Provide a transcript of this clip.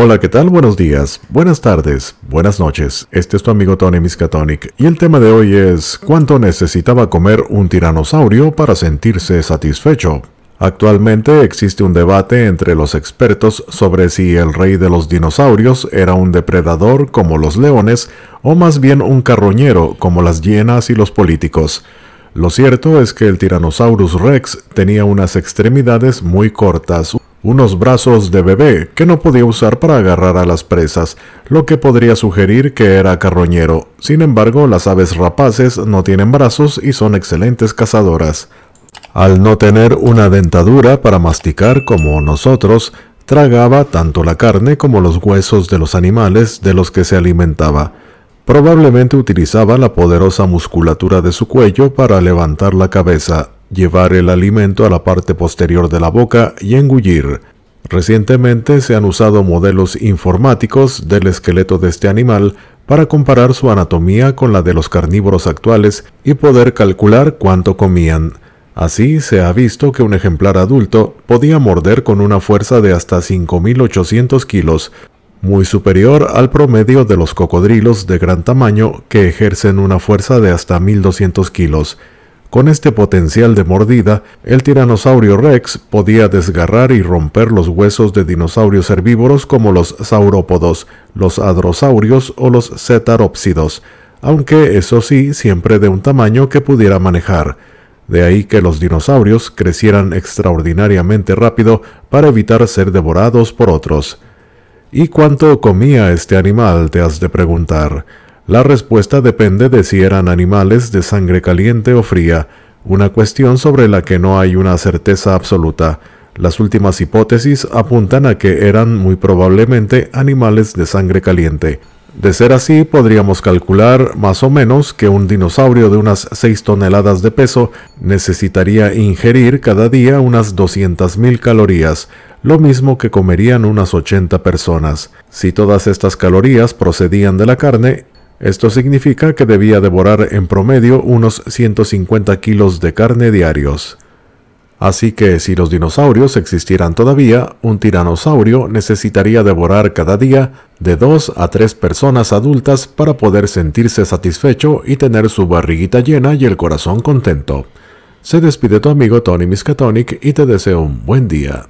Hola, ¿qué tal? Buenos días, buenas tardes, buenas noches. Este es tu amigo Tony Miskatonic y el tema de hoy es ¿Cuánto necesitaba comer un tiranosaurio para sentirse satisfecho? Actualmente existe un debate entre los expertos sobre si el rey de los dinosaurios era un depredador como los leones o más bien un carroñero como las hienas y los políticos. Lo cierto es que el tiranosaurus rex tenía unas extremidades muy cortas, unos brazos de bebé que no podía usar para agarrar a las presas, lo que podría sugerir que era carroñero. Sin embargo, las aves rapaces no tienen brazos y son excelentes cazadoras. Al no tener una dentadura para masticar como nosotros, tragaba tanto la carne como los huesos de los animales de los que se alimentaba. Probablemente utilizaba la poderosa musculatura de su cuello para levantar la cabeza, llevar el alimento a la parte posterior de la boca y engullir. Recientemente se han usado modelos informáticos del esqueleto de este animal para comparar su anatomía con la de los carnívoros actuales y poder calcular cuánto comían. Así se ha visto que un ejemplar adulto podía morder con una fuerza de hasta 5.800 kilos, muy superior al promedio de los cocodrilos de gran tamaño que ejercen una fuerza de hasta 1.200 kilos. Con este potencial de mordida, el tiranosaurio rex podía desgarrar y romper los huesos de dinosaurios herbívoros como los saurópodos, los adrosaurios o los cetarópsidos, aunque eso sí siempre de un tamaño que pudiera manejar. De ahí que los dinosaurios crecieran extraordinariamente rápido para evitar ser devorados por otros. ¿Y cuánto comía este animal? te has de preguntar. La respuesta depende de si eran animales de sangre caliente o fría, una cuestión sobre la que no hay una certeza absoluta. Las últimas hipótesis apuntan a que eran muy probablemente animales de sangre caliente. De ser así, podríamos calcular más o menos que un dinosaurio de unas 6 toneladas de peso necesitaría ingerir cada día unas 200.000 calorías, lo mismo que comerían unas 80 personas. Si todas estas calorías procedían de la carne, esto significa que debía devorar en promedio unos 150 kilos de carne diarios. Así que si los dinosaurios existieran todavía, un tiranosaurio necesitaría devorar cada día de dos a tres personas adultas para poder sentirse satisfecho y tener su barriguita llena y el corazón contento. Se despide tu amigo Tony Miskatonic y te deseo un buen día.